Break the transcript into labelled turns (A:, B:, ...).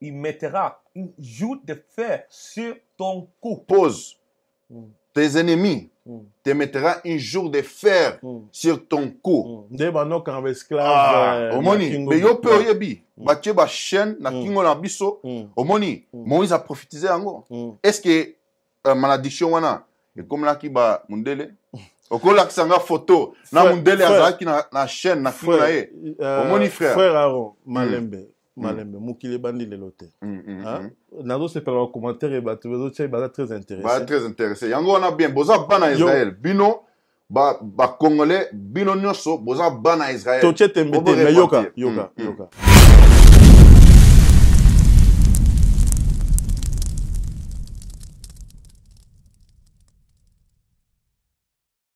A: il mettra une joute de fer sur
B: ton cou. Pause. Mm. Tes ennemis mm. te mettra un jour de fer mm. sur ton cou. Hmm. Nde banoko ah, eh, hmm. na baesclave ah, euh, omoni beyo mpe oyebi batie bachaîne na kingo na biso hmm. omoni moïse aprofitize yango est ce que uh, maladiction wana ekomelaki bamundele okolakisa nga
A: photo na mundele azalaki
C: na chaîne na kingo na ye omoni euh, frère, frère
A: Aaron, malembe Mm. malembe mokili ebandi lelo te mm, mm, ah, nazosepela bacommentaire bato ezotia baza très intéressé
B: très intéressé yango wana bien boza bana israel bino bacongolais bino nyonso boza bana israel totie tembe te me yoka yoka
A: yoka